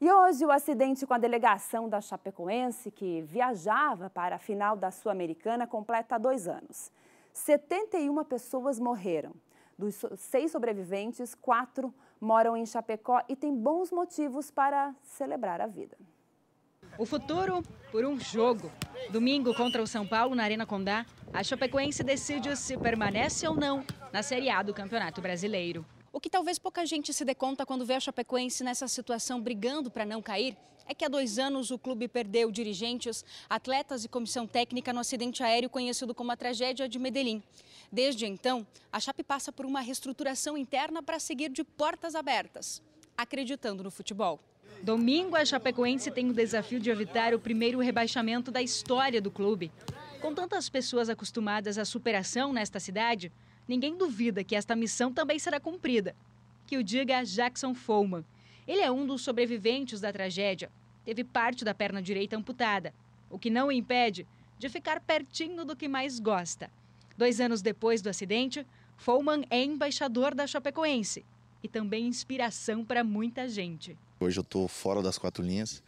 E hoje o acidente com a delegação da Chapecoense, que viajava para a final da Sul-Americana, completa dois anos. 71 pessoas morreram. Dos seis sobreviventes, quatro moram em Chapecó e têm bons motivos para celebrar a vida. O futuro por um jogo. Domingo contra o São Paulo na Arena Condá, a Chapecoense decide se permanece ou não na Série A do Campeonato Brasileiro. O que talvez pouca gente se dê conta quando vê a Chapecoense nessa situação brigando para não cair é que há dois anos o clube perdeu dirigentes, atletas e comissão técnica no acidente aéreo conhecido como a tragédia de Medellín. Desde então, a Chape passa por uma reestruturação interna para seguir de portas abertas, acreditando no futebol. Domingo, a Chapecoense tem o desafio de evitar o primeiro rebaixamento da história do clube. Com tantas pessoas acostumadas à superação nesta cidade, Ninguém duvida que esta missão também será cumprida. Que o diga Jackson Follman. Ele é um dos sobreviventes da tragédia. Teve parte da perna direita amputada, o que não o impede de ficar pertinho do que mais gosta. Dois anos depois do acidente, Follman é embaixador da Chapecoense e também inspiração para muita gente. Hoje eu estou fora das quatro linhas,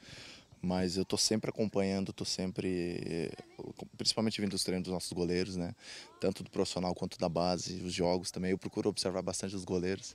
mas eu tô sempre acompanhando, tô sempre, principalmente vindo dos treinos dos nossos goleiros, né? Tanto do profissional quanto da base, os jogos também. Eu procuro observar bastante os goleiros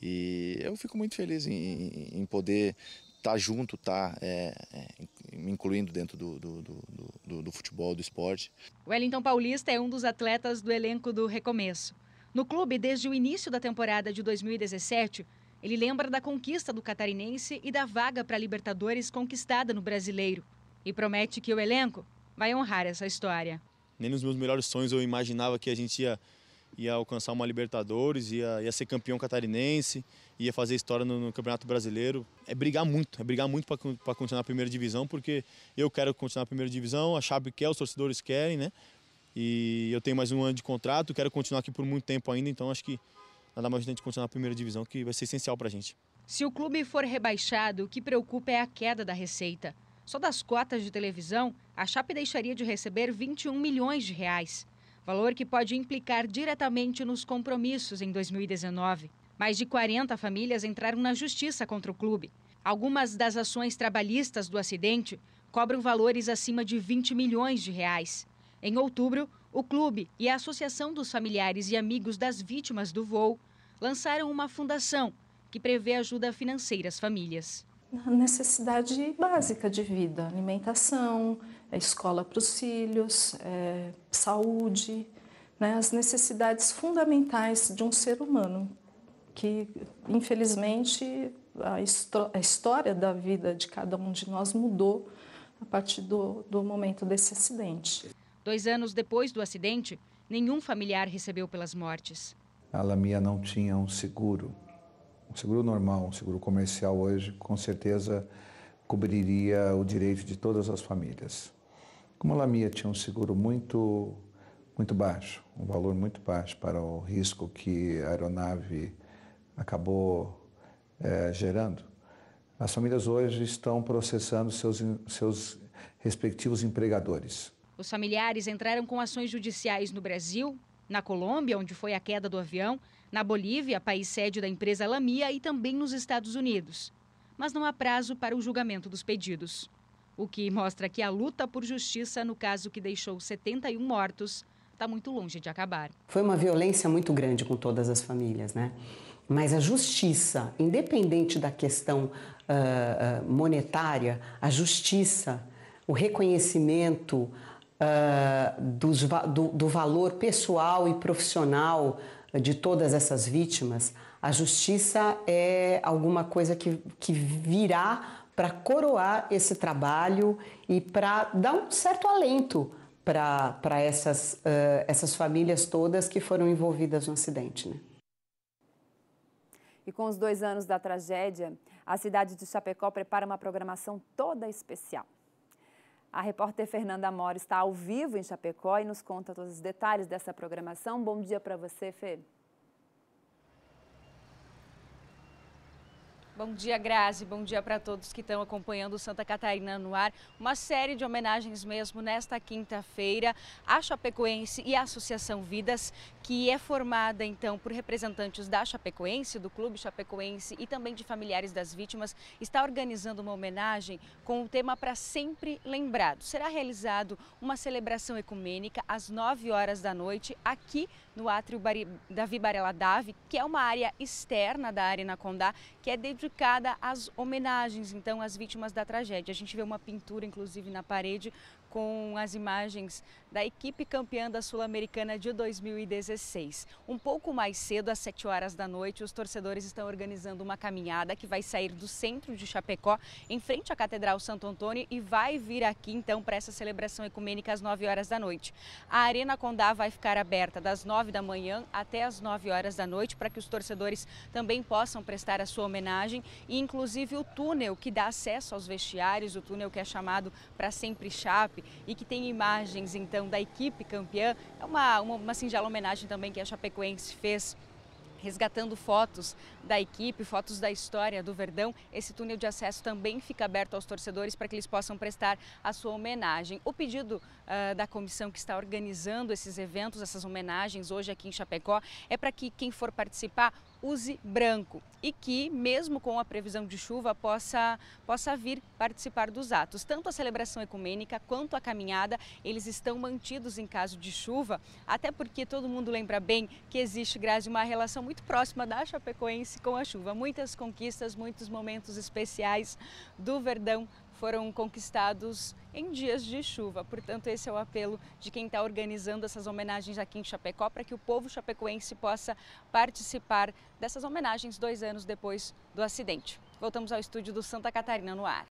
e eu fico muito feliz em, em poder estar tá junto, tá é, é me incluindo dentro do do, do, do, do futebol, do esporte. Wellington Paulista é um dos atletas do elenco do Recomeço. No clube, desde o início da temporada de 2017, ele lembra da conquista do catarinense e da vaga para a Libertadores conquistada no brasileiro. E promete que o elenco vai honrar essa história. Nem nos meus melhores sonhos eu imaginava que a gente ia, ia alcançar uma Libertadores, ia, ia ser campeão catarinense, ia fazer história no, no Campeonato Brasileiro. É brigar muito, é brigar muito para continuar a primeira divisão, porque eu quero continuar a primeira divisão, a chave quer, os torcedores querem, né? E eu tenho mais um ano de contrato, quero continuar aqui por muito tempo ainda, então acho que nada mais a gente continuar na primeira divisão, que vai ser essencial para a gente. Se o clube for rebaixado, o que preocupa é a queda da receita. Só das cotas de televisão, a Chape deixaria de receber 21 milhões de reais, valor que pode implicar diretamente nos compromissos em 2019. Mais de 40 famílias entraram na justiça contra o clube. Algumas das ações trabalhistas do acidente cobram valores acima de 20 milhões de reais. Em outubro, o clube e a Associação dos Familiares e Amigos das Vítimas do Voo lançaram uma fundação que prevê ajuda financeira às famílias. A necessidade básica de vida, alimentação, é, escola para os filhos, é, saúde, né, as necessidades fundamentais de um ser humano, que infelizmente a, a, história da vida de cada um de nós mudou a partir do, do momento desse acidente. Dois anos depois do acidente, nenhum familiar recebeu pelas mortes. A Lamia não tinha um seguro, um seguro normal, um seguro comercial hoje, com certeza cobriria o direito de todas as famílias. Como a Lamia tinha um seguro muito muito baixo, um valor muito baixo para o risco que a aeronave acabou é, gerando, as famílias hoje estão processando seus, seus respectivos empregadores. Os familiares entraram com ações judiciais no Brasil, na Colômbia, onde foi a queda do avião, na Bolívia, país sede da empresa Lamia, e também nos Estados Unidos. Mas não há prazo para o julgamento dos pedidos. O que mostra que a luta por justiça no caso que deixou 71 mortos está muito longe de acabar. Foi uma violência muito grande com todas as famílias, né? Mas a justiça, independente da questão uh, monetária, a justiça, o reconhecimento, uh, dos, do, do valor pessoal e profissional de todas essas vítimas, a justiça é alguma coisa que, que virá para coroar esse trabalho e para dar um certo alento para essas, uh, essas famílias todas que foram envolvidas no acidente. Né? E com os dois anos da tragédia, a cidade de Chapecó prepara uma programação toda especial. A repórter Fernanda Amor está ao vivo em Chapecó e nos conta todos os detalhes dessa programação. Bom dia para você, Fê. Bom dia, Grazi. Bom dia para todos que estão acompanhando Santa Catarina no ar. Uma série de homenagens mesmo nesta quinta-feira à Chapecoense e à Associação Vidas, que é formada então por representantes da Chapecoense, do Clube Chapecoense e também de familiares das vítimas, está organizando uma homenagem com o tema para sempre lembrado. Será realizado uma celebração ecumênica às 9 horas da noite aqui no átrio Davi Barela Davi, que é uma área externa da Arena Condá, que é dedicada dedicada às homenagens, então, às vítimas da tragédia. A gente vê uma pintura, inclusive, na parede com as imagens da equipe campeã da Sul-Americana de 2016. Um pouco mais cedo, às 7 horas da noite, os torcedores estão organizando uma caminhada que vai sair do centro de Chapecó, em frente à Catedral Santo Antônio, e vai vir aqui, então, para essa celebração ecumênica às 9 horas da noite. A Arena Condá vai ficar aberta das 9 da manhã até as 9 horas da noite, para que os torcedores também possam prestar a sua homenagem e inclusive o túnel que dá acesso aos vestiários, o túnel que é chamado para sempre Chape e que tem imagens então da equipe campeã. É uma, uma, uma singela homenagem também que a Chapecoense fez resgatando fotos da equipe, fotos da história do Verdão. Esse túnel de acesso também fica aberto aos torcedores para que eles possam prestar a sua homenagem. O pedido uh, da comissão que está organizando esses eventos, essas homenagens hoje aqui em Chapecó, é para que quem for participar use branco e que, mesmo com a previsão de chuva, possa, possa vir participar dos atos. Tanto a celebração ecumênica quanto a caminhada, eles estão mantidos em caso de chuva, até porque todo mundo lembra bem que existe, Grazi, uma relação muito próxima da Chapecoense com a chuva. Muitas conquistas, muitos momentos especiais do Verdão foram conquistados em dias de chuva. Portanto, esse é o apelo de quem está organizando essas homenagens aqui em Chapecó, para que o povo chapecoense possa participar dessas homenagens dois anos depois do acidente. Voltamos ao estúdio do Santa Catarina no ar.